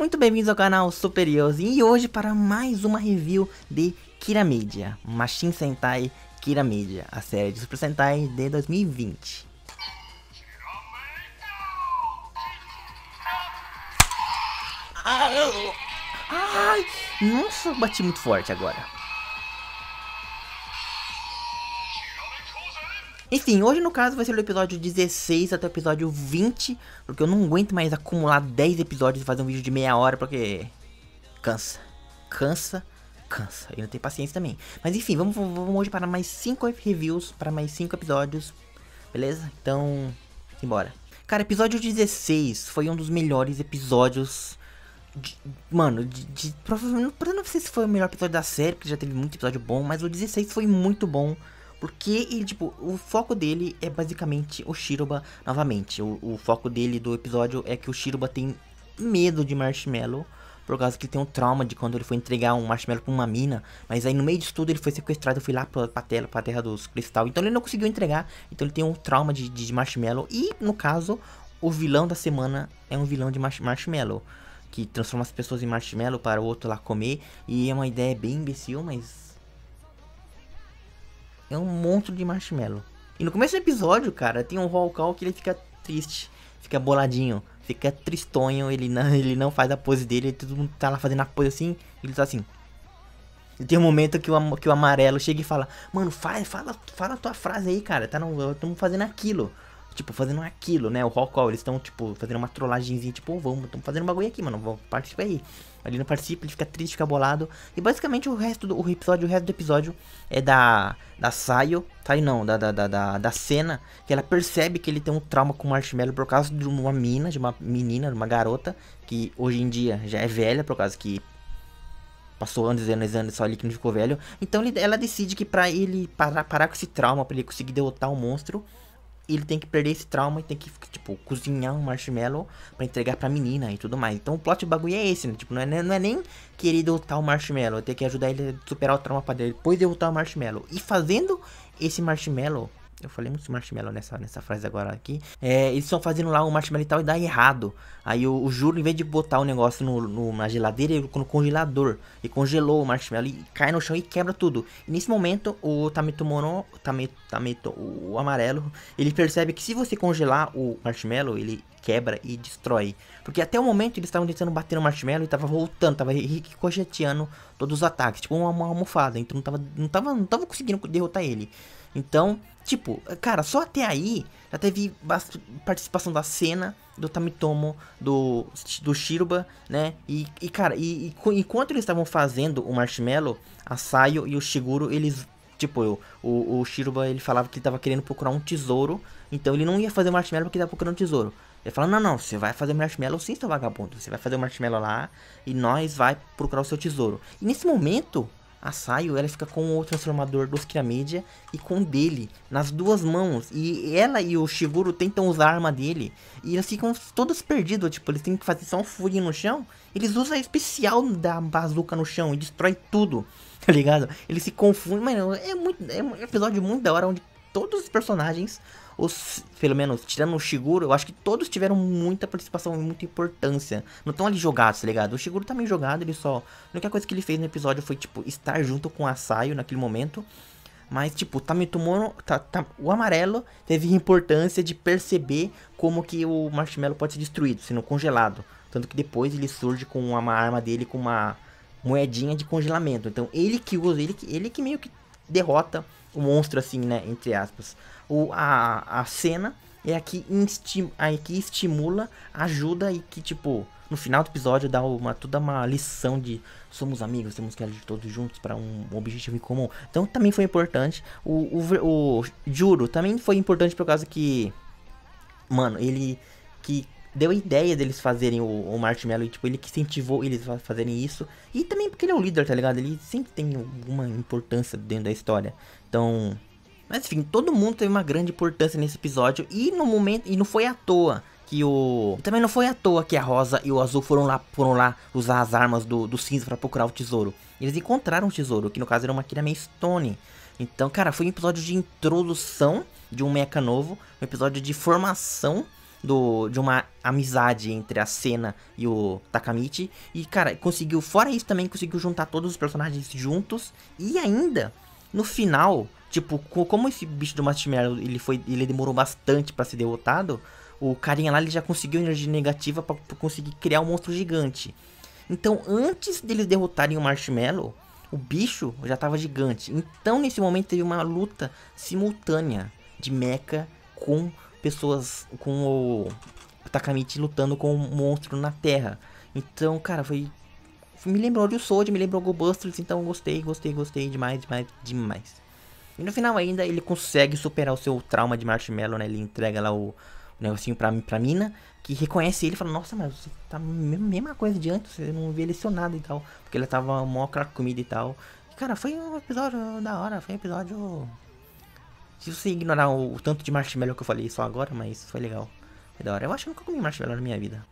Muito bem-vindos ao canal Superiores e hoje para mais uma review de Kira Media, Machine Sentai Kira Media, a série de Super Sentai de 2020. Ah, Ai, nossa, bati muito forte agora. Enfim, hoje no caso vai ser do episódio 16 até o episódio 20, porque eu não aguento mais acumular 10 episódios e fazer um vídeo de meia hora, porque cansa, cansa, cansa. E não tenho paciência também. Mas enfim, vamos, vamos hoje para mais 5 reviews, para mais 5 episódios, beleza? Então, embora. Cara, episódio 16 foi um dos melhores episódios. De, mano, de, de provavelmente. Não sei se foi o melhor episódio da série, porque já teve muito episódio bom, mas o 16 foi muito bom. Porque, ele, tipo, o foco dele é basicamente o Shiroba novamente. O, o, foco dele do episódio é que o Shiroba tem medo de Marshmallow. Por causa que ele tem um trauma de quando ele foi entregar um marshmallow pra uma mina. Mas aí no meio disso tudo ele foi sequestrado, foi lá pra, pra, terra, pra terra dos cristal. Então ele não conseguiu entregar. Então ele tem um trauma de, de, de marshmallow. E no caso, o vilão da semana é um vilão de marshmallow. Que transforma as pessoas em marshmallow para o outro lá comer. E é uma ideia bem imbecil, mas é um monstro de marshmallow. E no começo do episódio, cara, tem um vocal que ele fica triste, fica boladinho, fica tristonho, ele não, ele não faz a pose dele, todo mundo tá lá fazendo a pose assim, ele tá assim. E tem um momento que o, que o amarelo chega e fala, mano, faz, fala, fala a tua frase aí, cara, tá não, estamos fazendo aquilo tipo, fazendo aquilo, né? O Rockwall eles estão, tipo, fazendo uma trollagemzinha, tipo, oh, vamos, estamos fazendo um bagulho aqui, mano, vamos, participa aí. Ele não participa, ele fica triste, fica bolado. E basicamente o resto do o episódio, o resto do episódio é da. Da Sayo. Sayo não, da, da, da, da, da cena. Que ela percebe que ele tem um trauma com o marshmallow por causa de uma mina, de uma menina, de uma garota. Que hoje em dia já é velha, por causa que passou anos e anos e anos só ali que não ficou velho. Então ele, ela decide que pra ele parar, parar com esse trauma, pra ele conseguir derrotar o monstro, ele tem que perder esse trauma e tem que, tipo, cozinhar um marshmallow para entregar pra menina e tudo mais. Então o plot do bagulho é esse, né? Tipo, não é, não é nem querer derrotar o marshmallow, tem que ajudar ele a superar o trauma pra depois derrotar o marshmallow. E fazendo esse marshmallow eu falei muito marshmallow nessa, nessa frase agora aqui. É, eles estão fazendo lá um marshmallow e tal e dá errado. Aí o, o Júlio, em vez de botar o negócio no, no, na geladeira, ele colocou no congelador. E congelou o marshmallow e cai no chão e quebra tudo. E nesse momento, o Tamito, Tameto, Tameto, o amarelo, ele percebe que se você congelar o marshmallow, ele quebra e destrói. Porque até o momento eles estavam tentando bater no marshmallow e tava voltando, tava ricocheteando todos os ataques, tipo uma, uma almofada. Então não tava, não, tava, não tava conseguindo derrotar ele. Então, tipo, cara, só até aí já teve participação da cena do Tamitomo, do, do Shiruba, né? E, e cara, e, e, enquanto eles estavam fazendo o Marshmallow, a Sayo e o Shiguro, eles Tipo, eu, o, o Shiruba, ele falava que ele tava querendo procurar um tesouro. Então ele não ia fazer o marshmallow porque ele tava procurando um tesouro. Ele falou, não, não, você vai fazer o marshmallow sim, seu vagabundo. Você vai fazer o marshmallow lá e nós vai procurar o seu tesouro. E nesse momento, a Sayo ela fica com o transformador dos Kiramídia e com o dele, nas duas mãos. E ela e o Shiguro tentam usar a arma dele e eles ficam todos perdidos, tipo, eles têm que fazer só um furinho no chão. Eles usam a especial da bazuca no chão e destrói tudo, tá ligado? Eles se confundem, mas é, muito, é um episódio muito da hora onde todos os personagens os, pelo menos, tirando o Shiguro, eu acho que todos tiveram muita participação e muita importância. Não estão ali jogados, tá ligado? O Shiguro tá meio jogado, ele só... A única coisa que ele fez no episódio foi, tipo, estar junto com o Asayo naquele momento. Mas, tipo, tá me Tá, tá, o amarelo teve importância de perceber como que o marshmallow pode ser destruído, sendo congelado. Tanto que depois ele surge com uma arma dele com uma moedinha de congelamento. Então ele que usa, ele que, ele que meio que derrota o monstro assim, né, entre aspas. O, a, a cena é a que, insti a que estimula, ajuda e que, tipo, no final do episódio dá uma, toda uma lição de somos amigos, temos que agir todos juntos para um objetivo em comum. Então também foi importante. O, o, o Juro também foi importante por causa que, mano, ele que deu a ideia deles fazerem o, o Marshmallow, e, tipo, ele que incentivou eles a fazerem isso. E também porque ele é o líder, tá ligado? Ele sempre tem alguma importância dentro da história. Então, mas enfim, todo mundo teve uma grande importância nesse episódio e no momento e não foi à toa que o também não foi à toa que a Rosa e o Azul foram lá foram lá usar as armas do, do cinza para procurar o tesouro. Eles encontraram o tesouro, que no caso era uma Kira Stone. Então, cara, foi um episódio de introdução de um mecha novo, um episódio de formação do, de uma amizade entre a Senna e o Takamichi. E, cara, conseguiu, fora isso também, conseguiu juntar todos os personagens juntos. E ainda, no final, tipo, como esse bicho do Mastimeral, ele foi, ele demorou bastante para ser derrotado, o carinha lá, ele já conseguiu energia negativa para conseguir criar um monstro gigante. Então, antes deles derrotarem o Marshmallow, o bicho já estava gigante. Então, nesse momento, teve uma luta simultânea de mecha com pessoas com o Takamichi lutando com um monstro na terra. Então, cara, foi. Me lembrou de Sword, me lembrou Go Busters, então gostei, gostei, gostei demais, demais, demais. E no final ainda ele consegue superar o seu trauma de marshmallow, né? Ele entrega lá o, negocinho pra, pra mina, que reconhece ele e fala, nossa, mas você tá mesma coisa de antes, você não via nada e tal. Porque ele tava mó comida e tal. E, cara, foi um episódio da hora, foi um episódio se você ignorar o tanto de marshmallow que eu falei só agora, mas foi legal. Foi da hora. Eu acho que eu nunca comi marshmallow na minha vida.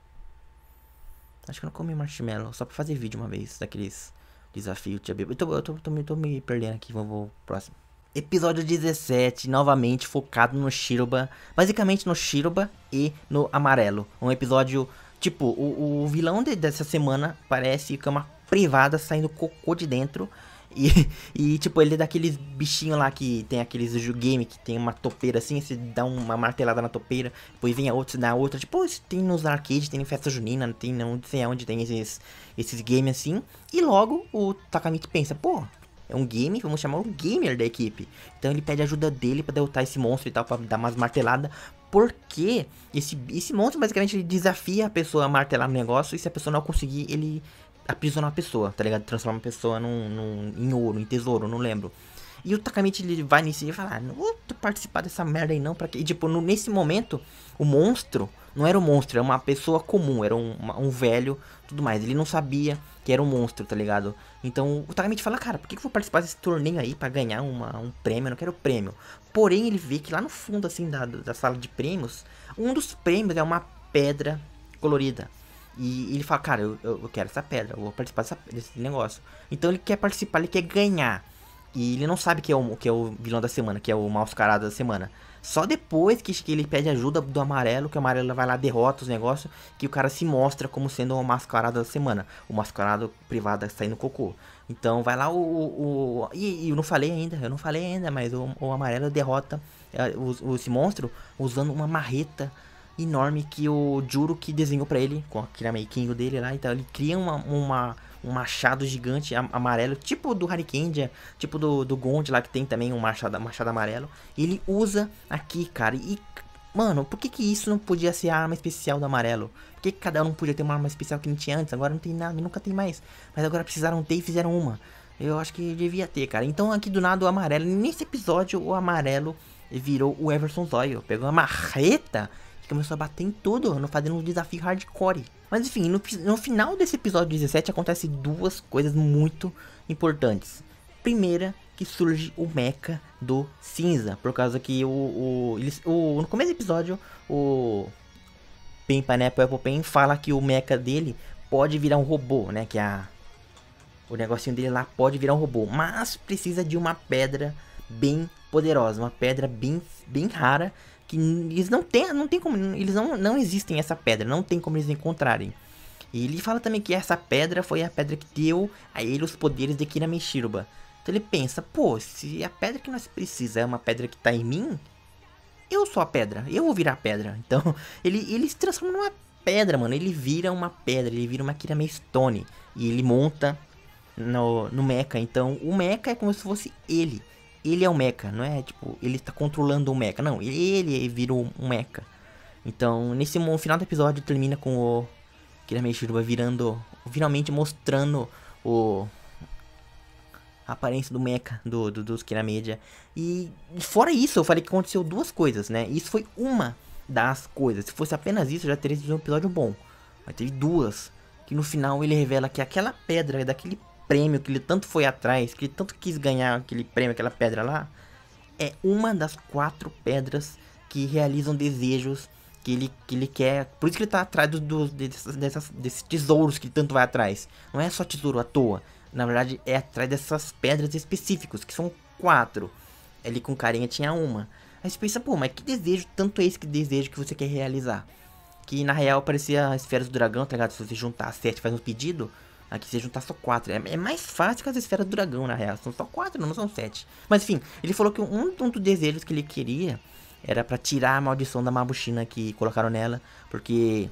Acho que eu não comi marshmallow, só pra fazer vídeo uma vez, daqueles desafios de Eu, tô, eu tô, tô, me, tô me perdendo aqui, vamos pro próximo. Episódio 17, novamente focado no Shiroba, basicamente no Shiroba e no Amarelo. Um episódio, tipo, o, o vilão de, dessa semana parece que é uma privada saindo cocô de dentro e, e, tipo, ele é daqueles bichinho lá que tem aqueles game que tem uma topeira assim, você dá uma martelada na topeira, depois vem a outra, você dá a outra. Tipo, isso tem nos arcades, tem em festa junina, tem não sei onde tem esses, esses games assim. E logo o Takamichi pensa, pô, é um game, vamos chamar o gamer da equipe. Então ele pede ajuda dele para derrotar esse monstro e tal, pra dar umas marteladas. Porque esse, esse monstro basicamente desafia a pessoa a martelar no negócio e se a pessoa não conseguir, ele aprisionar uma pessoa, tá ligado? Transformar uma pessoa num, num, em ouro, em tesouro, não lembro. E o Takamichi ele vai nisso e fala: ah, Não vou participar dessa merda aí não, pra quê? E tipo, no, nesse momento, o monstro não era um monstro, era uma pessoa comum, era um, uma, um velho, tudo mais. Ele não sabia que era um monstro, tá ligado? Então o Takamichi fala: Cara, por que, que eu vou participar desse torneio aí para ganhar uma, um prêmio? Eu não quero prêmio. Porém, ele vê que lá no fundo, assim, da, da sala de prêmios, um dos prêmios é uma pedra colorida. E ele fala, cara, eu, eu quero essa pedra, eu vou participar dessa, desse negócio. Então ele quer participar, ele quer ganhar. E ele não sabe que é o, que é o vilão da semana, que é o mascarado da semana. Só depois que, que ele pede ajuda do amarelo, que o amarelo vai lá, derrota os negócios, que o cara se mostra como sendo o mascarado da semana. O mascarado privado é saindo cocô. Então vai lá o. o, o e, e, eu não falei ainda, eu não falei ainda, mas o, o amarelo derrota é, esse monstro usando uma marreta enorme que o Juro que desenhou para ele, com aquele making dele lá, então ele cria uma, uma um machado gigante amarelo, tipo do Harikendia, tipo do, do Gond lá que tem também um machado, machado amarelo. Ele usa aqui, cara, e Mano, por que, que isso não podia ser a arma especial do amarelo? Por que, que cada um não podia ter uma arma especial que não tinha antes? Agora não tem nada, nunca tem mais. Mas agora precisaram ter e fizeram uma. Eu acho que devia ter, cara. Então aqui do nada o amarelo, nesse episódio o amarelo virou o Everson Zóio. Pegou uma marreta que começou a bater em tudo, fazendo um desafio hardcore. Mas enfim, no, no final desse episódio 17 acontece duas coisas muito importantes. Primeira, que surge o mecha do cinza. Por causa que o. o, eles, o no começo do episódio, o. Pen Pineapple né, Apple Pen fala que o mecha dele pode virar um robô, né? Que a. O negocinho dele lá pode virar um robô. Mas precisa de uma pedra bem poderosa, uma pedra bem, bem rara que eles não têm, não tem como, eles não, não existem essa pedra, não tem como eles encontrarem. E ele fala também que essa pedra foi a pedra que deu a ele os poderes de Kirame Shiruba. Então ele pensa, pô, se a pedra que nós precisamos é uma pedra que está em mim, eu sou a pedra, eu vou virar a pedra. Então, ele, ele se transforma numa pedra, mano. Ele vira uma pedra, ele vira uma Kirame Stone. E ele monta no, no Mecha. Então, o Mecha é como se fosse ele ele é o mecha, não é tipo, ele tá controlando o mecha. Não, ele, virou vira um mecha. Então, nesse no final do episódio termina com o Kirame Shiruba virando, finalmente mostrando o a aparência do mecha do, do dos Kiramedia. E fora isso, eu falei que aconteceu duas coisas, né? Isso foi uma das coisas. Se fosse apenas isso, já teria sido um episódio bom. Mas teve duas. Que no final ele revela que aquela pedra daquele prêmio que ele tanto foi atrás, que ele tanto quis ganhar aquele prêmio, aquela pedra lá, é uma das quatro pedras que realizam desejos que ele, que ele quer. Por isso que ele tá atrás dos, do, dessas, dessas, desses tesouros que ele tanto vai atrás. Não é só tesouro à toa. Na verdade, é atrás dessas pedras específicas, que são quatro. Ele com carinha tinha uma. Aí você pensa, pô, mas que desejo, tanto é esse que desejo que você quer realizar? Que na real parecia as esferas do dragão, tá ligado? Se você juntar sete e faz um pedido, Aqui ah, se juntar só quatro. É, é mais fácil que as esferas do dragão, na real. São só quatro, não são sete. Mas enfim, ele falou que um, um dos desejos que ele queria era pra tirar a maldição da Mabushina que colocaram nela. Porque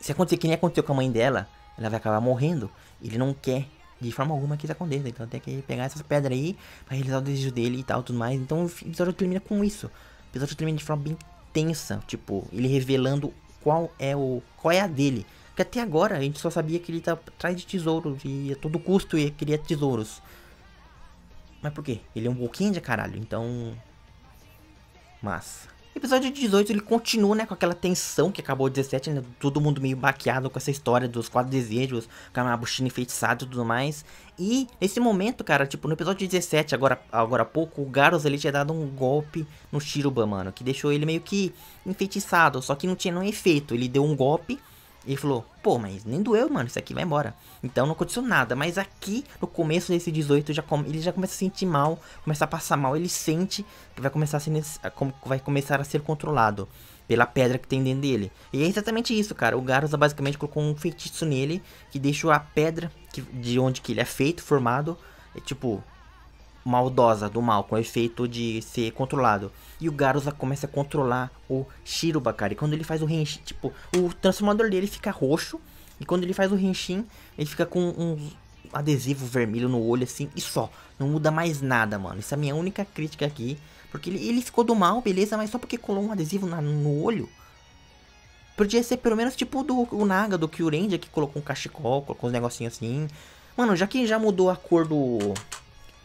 se acontecer que nem aconteceu com a mãe dela, ela vai acabar morrendo. Ele não quer de forma alguma que isso aconteça. Então tem que pegar essas pedras aí pra realizar o desejo dele e tal, tudo mais. Então o episódio termina com isso. O episódio termina de forma bem tensa, tipo, ele revelando qual é o qual é a dele. Porque até agora a gente só sabia que ele tá atrás de tesouros e a todo custo ele queria tesouros. Mas por quê? Ele é um pouquinho de caralho, então... mas Episódio 18 ele continua, né, com aquela tensão que acabou 17, né, todo mundo meio baqueado com essa história dos quatro desejos, buchina enfeitiçada e tudo mais. E nesse momento, cara, tipo, no episódio 17, agora, agora há pouco, o Garus ele tinha dado um golpe no Shiruba, mano, que deixou ele meio que enfeitiçado, só que não tinha nenhum efeito, ele deu um golpe ele falou, pô, mas nem doeu, mano, isso aqui vai embora. Então não aconteceu nada, mas aqui no começo desse 18 já come, ele já começa a sentir mal, começa a passar mal, ele sente que vai começar a ser, vai começar a ser controlado pela pedra que tem dentro dele. E é exatamente isso, cara. O Garuza basicamente colocou um feitiço nele que deixou a pedra que, de onde que ele é feito, formado, é, tipo, maldosa do mal, com efeito de ser controlado. E o Garuza começa a controlar o Shirobakari. Quando ele faz o Henshin, tipo, o transformador dele fica roxo. E quando ele faz o Henshin, ele fica com um adesivo vermelho no olho, assim, e só. Não muda mais nada, mano. Essa é a minha única crítica aqui. Porque ele, ele ficou do mal, beleza, mas só porque colou um adesivo na, no olho. Podia ser pelo menos tipo do o Naga, do Kyurendia, que colocou um cachecol, colocou uns negocinhos assim. Mano, já que já mudou a cor do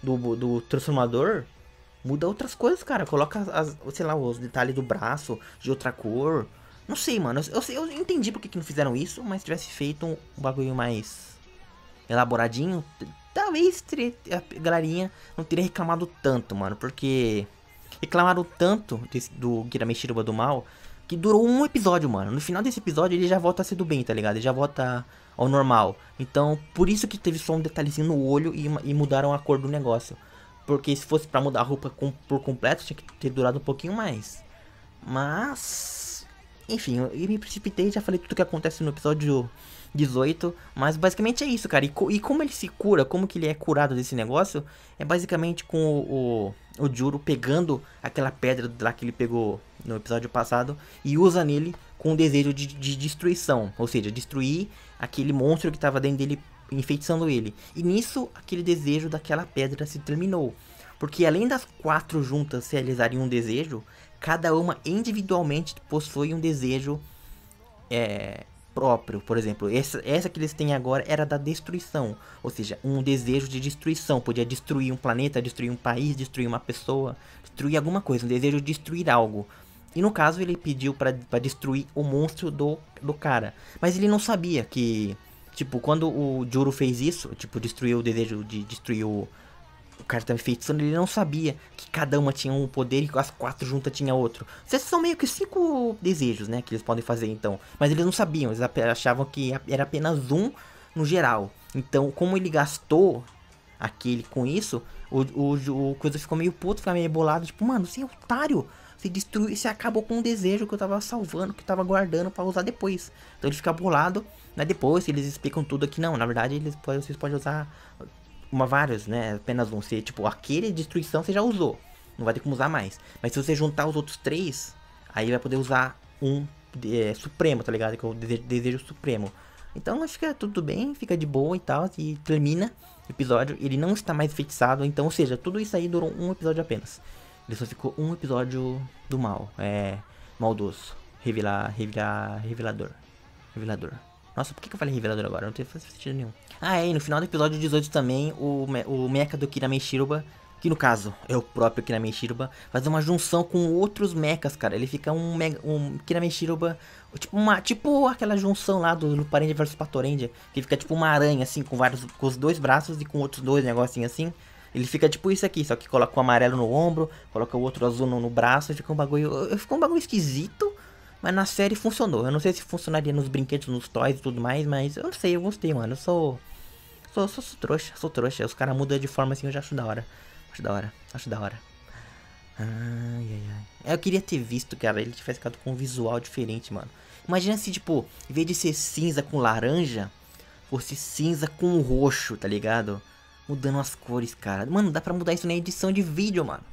do, do transformador, muda outras coisas, cara. Coloca, as, sei lá, os detalhes do braço de outra cor. Não sei, mano. Eu, eu, eu entendi porque que não fizeram isso, mas se tivesse feito um, um bagulho mais elaboradinho, talvez a galerinha não teria reclamado tanto, mano. Porque reclamaram tanto desse, do Kirame Shiruba do Mal que durou um episódio, mano. No final desse episódio ele já volta a ser do bem, tá ligado? Ele já volta ao normal. Então, por isso que teve só um detalhezinho no olho e, e mudaram a cor do negócio. Porque se fosse para mudar a roupa com, por completo, tinha que ter durado um pouquinho mais. Mas... Enfim, eu, eu me precipitei, já falei tudo que acontece no episódio 18. Mas basicamente é isso, cara. E, co e, como ele se cura, como que ele é curado desse negócio, é basicamente com o, o, o, Juro pegando aquela pedra lá que ele pegou no episódio passado e usa nele com o desejo de, de destruição. Ou seja, destruir aquele monstro que estava dentro dele enfeitiçando ele. E nisso, aquele desejo daquela pedra se terminou. Porque além das quatro juntas realizarem um desejo, cada uma individualmente possui um desejo é, próprio. Por exemplo, essa, essa que eles têm agora era da destruição. Ou seja, um desejo de destruição. Podia destruir um planeta, destruir um país, destruir uma pessoa, destruir alguma coisa. Um desejo de destruir algo. E no caso ele pediu para destruir o monstro do, do cara. Mas ele não sabia que, tipo, quando o Juro fez isso, tipo, destruiu o desejo de destruir o, o cartão feitiçando, ele não sabia que cada uma tinha um poder e as quatro juntas tinha outro. vocês são meio que cinco desejos, né, que eles podem fazer então. Mas eles não sabiam, eles achavam que era apenas um no geral. Então, como ele gastou aquele com isso, o, o, o coisa ficou meio puto, ficou meio bolado, tipo, mano, você é otário se destruiu, e se acabou com o desejo que eu tava salvando, que eu tava guardando para usar depois. Então ele fica bolado, né? Depois eles explicam tudo aqui, não, na verdade eles, vocês podem usar ah, uma várias, né? Apenas vão ser, tipo, aquele destruição você já usou, não vai ter como usar mais. Mas se você juntar os outros três, aí vai poder usar um é, supremo, tá ligado? Que é o desejo, desejo supremo. Então fica é tudo bem, fica de boa e tal, e termina o episódio, ele não está mais feitiçado, então, ou seja, tudo isso aí durou um episódio apenas. Ele só ficou um episódio do mal. É. Maldoso. Revelar. Revelar. Revelador. Revelador. Nossa, por que, que eu falei revelador agora? Não tem sentido nenhum. Ah, é, e no final do episódio 18 também, o, o mecha do Kiramen Shiruba, que no caso é o próprio Kiramen Shiruba, faz uma junção com outros mechas, cara. Ele fica um, mega, um Kiramen Shiruba, tipo, uma, tipo aquela junção lá do Luparendia versus Patorendia, que fica tipo uma aranha, assim, com vários, com os dois braços e com outros dois negocinho assim. assim ele fica tipo isso aqui, só que coloca o um amarelo no ombro, coloca o outro azul no, no braço, fica um bagulho. Ficou um bagulho esquisito, mas na série funcionou. Eu não sei se funcionaria nos brinquedos, nos toys e tudo mais, mas eu não sei, eu gostei, mano. Eu sou. Sou, sou, sou trouxa, sou trouxa. Os caras mudam de forma assim, eu já acho da hora. Acho da hora, acho da hora. Ai, ai, ai. É, eu queria ter visto, cara, ele tivesse ficado com um visual diferente, mano. Imagina se, tipo, em vez de ser cinza com laranja, fosse cinza com roxo, tá ligado? mudando as cores, cara. Mano, dá pra mudar isso na edição de vídeo, mano.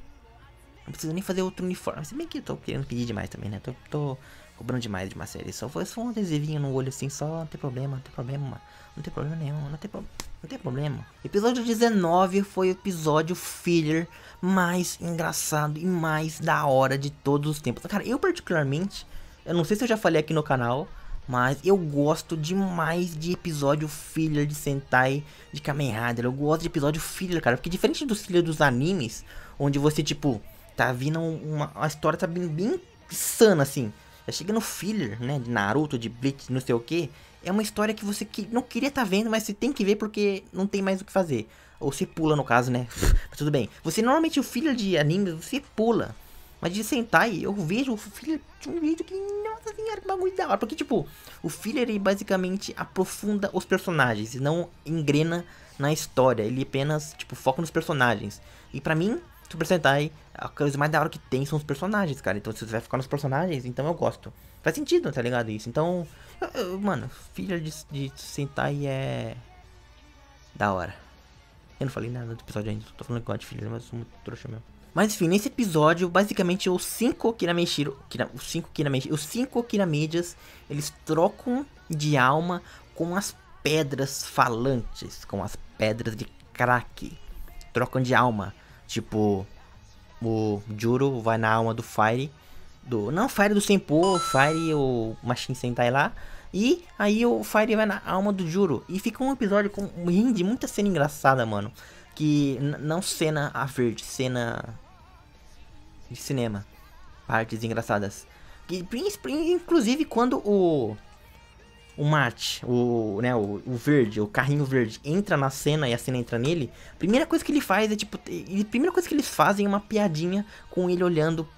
Não precisa nem fazer outro uniforme. Se bem que eu tô querendo pedir demais também, né? Tô, tô cobrando demais de uma série. Só foi só um adesivinho no olho assim, só não tem problema, não tem problema, mano. Não tem problema nenhum, não tem, não tem problema. Episódio 19 foi o episódio filler mais engraçado e mais da hora de todos os tempos. Cara, eu particularmente, eu não sei se eu já falei aqui no canal, mas eu gosto demais de episódio filler de Sentai de Kamen Rider. Eu gosto de episódio filler, cara. Porque diferente dos filler dos animes, onde você, tipo, tá vindo uma. A história tá bem, bem sana, assim. Já chega no filler, né? De Naruto, de Blitz, não sei o que. É uma história que você que, não queria estar tá vendo, mas você tem que ver porque não tem mais o que fazer. Ou você pula, no caso, né? tudo bem. Você normalmente o filler de animes, você pula. Mas de Sentai, eu vejo o filler de um vídeo que, nossa senhora, que bagulho da hora. Porque, tipo, o filler ele basicamente aprofunda os personagens e não engrena na história. Ele apenas, tipo, foca nos personagens. E pra mim, Super Sentai, a coisa mais da hora que tem são os personagens, cara. Então, se você vai ficar nos personagens, então eu gosto. Faz sentido, tá ligado? Isso. Então, eu, eu, mano, filler de, de Sentai é. Da hora. Eu não falei nada do episódio ainda, tô falando com a de filler, mas eu sou muito trouxa mesmo. Mas enfim, nesse episódio, basicamente os 5 Kirameshiro, Kira, os 5 Kirameshiro, os 5 Kiramedias, eles trocam de alma com as pedras falantes, com as pedras de craque. Trocam de alma, tipo o Juro vai na alma do Fire, do não Fire do Senpo, Fire o Machine Sentai lá. E aí o Fire vai na alma do Juro. E fica um episódio com rende muita cena engraçada, mano. Que não cena a verde, cena de cinema. Partes engraçadas. inclusive quando o. O Marte, o, né, o, o verde, o carrinho verde, entra na cena e a cena entra nele. Primeira coisa que ele faz é tipo. E, primeira coisa que eles fazem é uma piadinha com ele olhando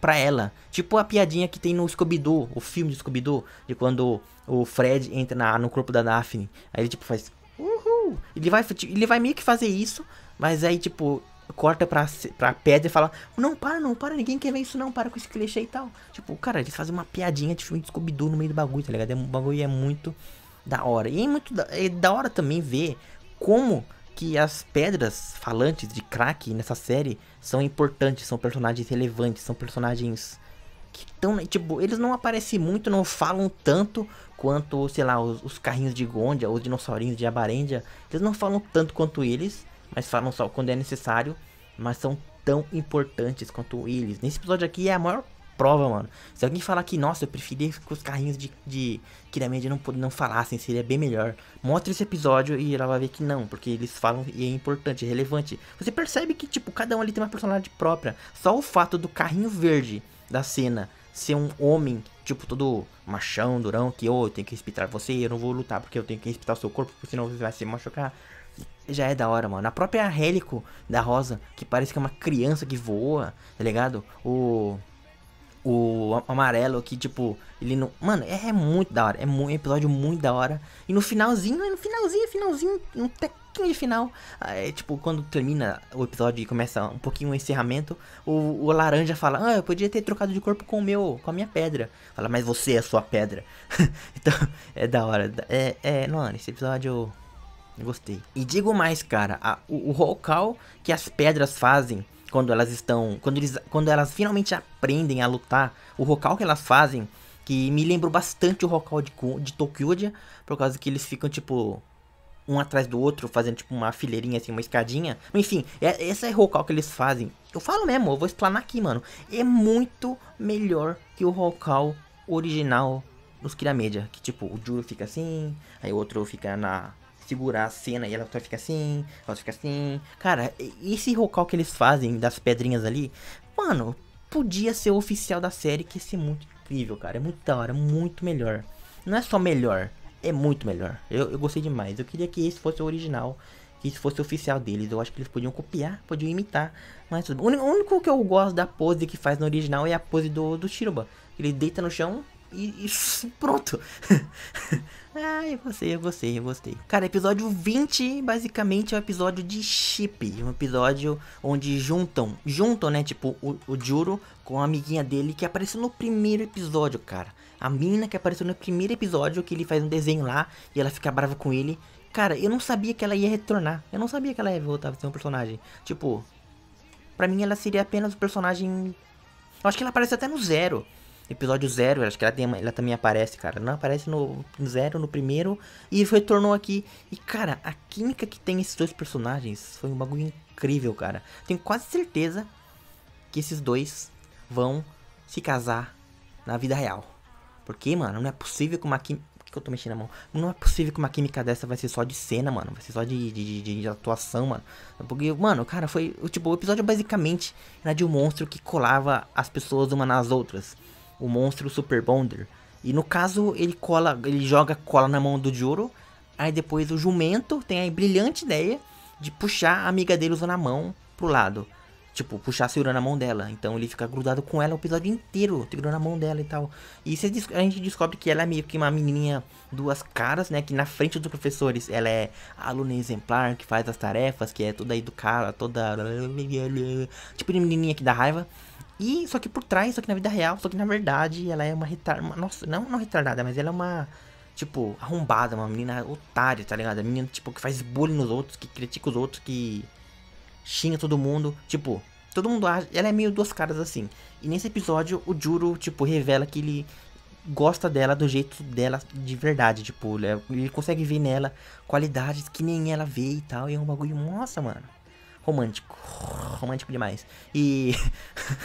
pra ela. Tipo a piadinha que tem no Scooby-Doo, o filme de Scooby-Doo, de quando o Fred entra na, no corpo da Daphne. Aí ele tipo faz. Uhul! Ele vai, ele vai meio que fazer isso, mas aí tipo, corta pra, pra pedra e fala: Não, para, não, para, ninguém quer ver isso, não, para com esse clichê e tal. Tipo, cara, eles fazem uma piadinha de filme de scooby no meio do bagulho, tá ligado? O é bagulho é muito da hora. E é muito da, é da hora também ver como que as pedras falantes de crack nessa série são importantes, são personagens relevantes, são personagens que estão. Né, tipo, eles não aparecem muito, não falam tanto quanto, sei lá, os, os carrinhos de Gondia, os dinossaurinhos de Abarendia. Eles não falam tanto quanto eles, mas falam só quando é necessário, mas são tão importantes quanto eles. Nesse episódio aqui é a maior prova, mano. Se alguém falar que, nossa, eu preferia que os carrinhos de, de Kiramed não, não falassem, seria bem melhor. Mostre esse episódio e ela vai ver que não, porque eles falam e é importante, é relevante. Você percebe que, tipo, cada um ali tem uma personalidade própria. Só o fato do carrinho verde da cena ser um homem, tipo, todo machão, durão, que, ô, oh, eu tenho que respeitar você, eu não vou lutar porque eu tenho que respeitar o seu corpo, porque senão você vai se machucar já é da hora, mano. A própria Hélico da Rosa, que parece que é uma criança que voa, tá ligado? O. O amarelo aqui, tipo, ele não. Mano, é, é muito da hora. É, é um episódio muito da hora. E no finalzinho, é no finalzinho, finalzinho, um tequinho de final. É, tipo, quando termina o episódio e começa um pouquinho o encerramento, o, o, laranja fala, ah, eu podia ter trocado de corpo com o meu, com a minha pedra. Fala, mas você é a sua pedra. então, é da hora. É, é, mano, esse episódio Gostei. E digo mais, cara, a, o, o rocal que as pedras fazem quando elas estão. Quando, eles, quando elas finalmente aprendem a lutar, o rocal que elas fazem, que me lembrou bastante o rocal de, de dia por causa que eles ficam, tipo, um atrás do outro, fazendo tipo uma fileirinha assim, uma escadinha. Enfim, é, esse é o rocal que eles fazem. Eu falo mesmo, eu vou explanar aqui, mano. É muito melhor que o rocal original dos media Que tipo, o Juro fica assim, aí o outro fica na segurar a cena e ela só fica assim, ela fica assim. Cara, esse rocal que eles fazem das pedrinhas ali, mano, podia ser o oficial da série, que ia ser muito incrível, cara. É muito da hora, muito melhor. Não é só melhor, é muito melhor. Eu, eu gostei demais. Eu queria que esse fosse o original que isso fosse oficial deles. Eu acho que eles podiam copiar, podiam imitar. Mas o único que eu gosto da pose que faz no original é a pose do, do Shiroba. Ele deita no chão, e, e pronto. ai eu gostei, eu gostei, eu gostei. Cara, episódio 20 basicamente é um episódio de chip. Um episódio onde juntam, juntam, né? Tipo, o, o Juro com a amiguinha dele que apareceu no primeiro episódio, cara. A mina que apareceu no primeiro episódio, que ele faz um desenho lá e ela fica brava com ele. Cara, eu não sabia que ela ia retornar. Eu não sabia que ela ia voltar a ser um personagem. Tipo, pra mim ela seria apenas um personagem. Eu acho que ela aparece até no zero. Episódio zero, acho que ela, tem, ela também aparece, cara. Não aparece no zero, no primeiro, e retornou aqui. E, cara, a química que tem esses dois personagens foi um bagulho incrível, cara. Tenho quase certeza que esses dois vão se casar na vida real. Porque, mano, não é possível que uma química... Por que, que eu tô mexendo a mão? Não é possível que uma química dessa vai ser só de cena, mano. Vai ser só de, de, de, de atuação, mano. Porque, mano, cara, foi... Tipo, o episódio basicamente era de um monstro que colava as pessoas uma nas outras o monstro Super Bonder. E no caso, ele cola, ele joga cola na mão do Juro. Aí depois o jumento tem a brilhante ideia de puxar a amiga dele usando a mão pro lado. Tipo, puxar segurando a mão dela. Então ele fica grudado com ela o episódio inteiro, segurando a mão dela e tal. E a gente descobre que ela é meio que uma menininha duas caras, né? Que na frente dos professores ela é aluna exemplar, que faz as tarefas, que é toda educada, toda. Tipo de menininha que dá raiva. E só que por trás, só que na vida real, só que na verdade, ela é uma retardada. Nossa, não, não retardada, mas ela é uma. Tipo, arrombada, uma menina otária, tá ligado? A menina, tipo, que faz bullying nos outros, que critica os outros, que xinga todo mundo. Tipo, todo mundo acha. Ela é meio duas caras assim. E nesse episódio, o Juro, tipo, revela que ele gosta dela do jeito dela de verdade. Tipo, ele é, consegue ver nela qualidades que nem ela vê e tal. E é um bagulho, nossa, mano romântico. Romântico demais. E.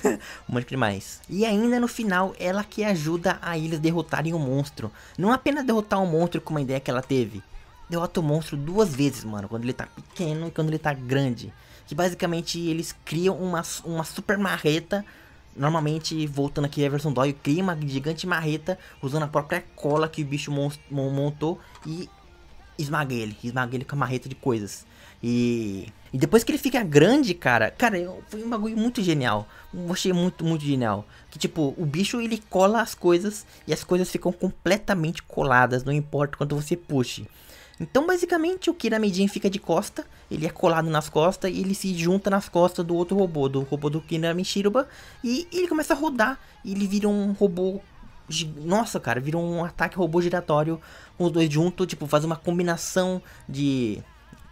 romântico demais. E ainda no final, ela que ajuda a eles derrotarem o um monstro. Não apenas derrotar o um monstro com uma ideia que ela teve. Derrota o monstro duas vezes, mano. Quando ele tá pequeno e quando ele tá grande. Que basicamente eles criam uma, uma super marreta normalmente, voltando aqui a versão Doyle, cria uma gigante marreta usando a própria cola que o bicho montou e esmaga ele, esmaga ele com a marreta de coisas. E e depois que ele fica grande, cara, cara, foi um bagulho muito genial. Eu achei muito, muito genial. Que tipo, o bicho ele cola as coisas e as coisas ficam completamente coladas, não importa quanto você puxe. Então, basicamente, o Kiramidin fica de costa, ele é colado nas costas e ele se junta nas costas do outro robô, do robô do Kirami Shiruba, e ele começa a rodar, e ele vira um robô. Nossa, cara, vira um ataque robô giratório com os dois juntos, tipo, faz uma combinação de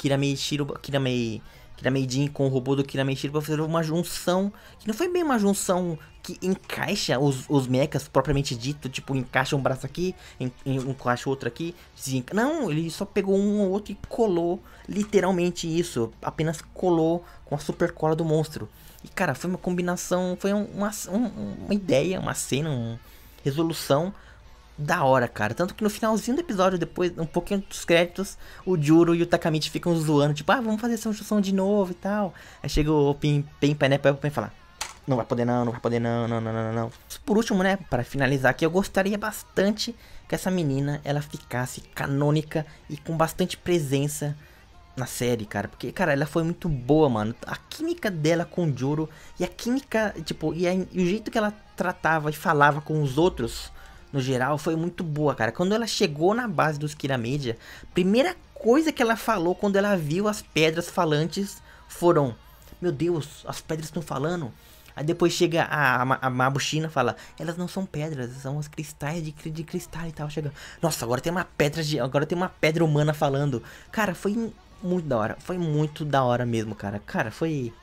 Kirameichiro, Kiramei, Kirameidin com o robô do Kirameichiro para fazer uma junção, que não foi bem uma junção que encaixa os, os mechas propriamente dito, tipo, encaixa um braço aqui, um encaixa outro aqui. Não, ele só pegou um ou outro e colou, literalmente isso, apenas colou com a super cola do monstro. E cara, foi uma combinação, foi uma, uma, uma ideia, uma cena, uma resolução da hora, cara. Tanto que no finalzinho do episódio, depois, um pouquinho dos créditos, o Juro e o Takamichi ficam zoando, tipo, ah, vamos fazer essa som de novo e tal. Aí chega o Pim, Pim, Pineapple Pim e fala, não vai poder não, não vai poder não, não, não, não, não. Por último, né, para finalizar aqui, eu gostaria bastante que essa menina, ela ficasse canônica e com bastante presença na série, cara. Porque, cara, ela foi muito boa, mano. A química dela com o Juro e a química, tipo, e, a, e o jeito que ela tratava e falava com os outros no geral, foi muito boa, cara. Quando ela chegou na base dos Kiramedia, primeira coisa que ela falou quando ela viu as pedras falantes foram: Meu Deus, as pedras estão falando. Aí depois chega a, a, a Mabushina fala, elas não são pedras, são os cristais de, de cristal e tal. Chega, nossa, agora tem uma pedra de, agora tem uma pedra humana falando. Cara, foi muito da hora, foi muito da hora mesmo, cara. Cara, foi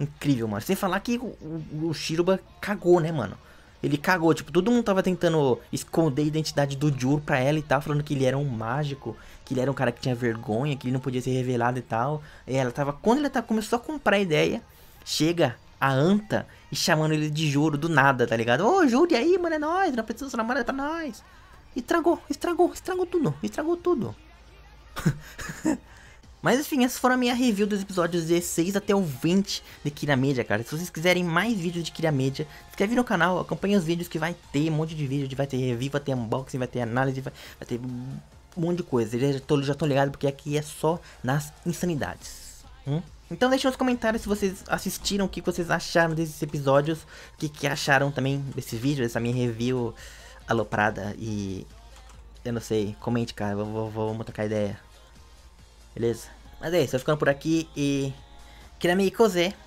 incrível, mano. Sem falar que o, o, o Shiruba cagou, né, mano? Ele cagou, tipo, todo mundo tava tentando esconder a identidade do Juro pra ela e tal, falando que ele era um mágico, que ele era um cara que tinha vergonha, que ele não podia ser revelado e tal. E ela tava, quando ela tá, começou a comprar a ideia, chega a Anta e chamando ele de Juro do nada, tá ligado? Ô, oh, Juro, e aí, mano, é nóis, não precisa ser namorada pra tá nós. E estragou, estragou, estragou tudo, estragou tudo. Mas enfim, essa foi a minha review dos episódios 16 até o 20 de Kira Media, cara. Se vocês quiserem mais vídeos de Kira Media, se inscreve no canal, acompanha os vídeos que vai ter um monte de vídeo, vai ter review, vai ter unboxing, vai ter análise, vai, vai ter um monte de coisa. Eu já tô, já tô ligado porque aqui é só nas insanidades. Hum? Então deixa nos comentários se vocês assistiram, o que vocês acharam desses episódios, o que, que acharam também desse vídeo, dessa minha review aloprada e... Eu não sei, comente, cara, vou, trocar ideia. Beleza? Mas é isso, eu ficando por aqui e... Queria me cozer.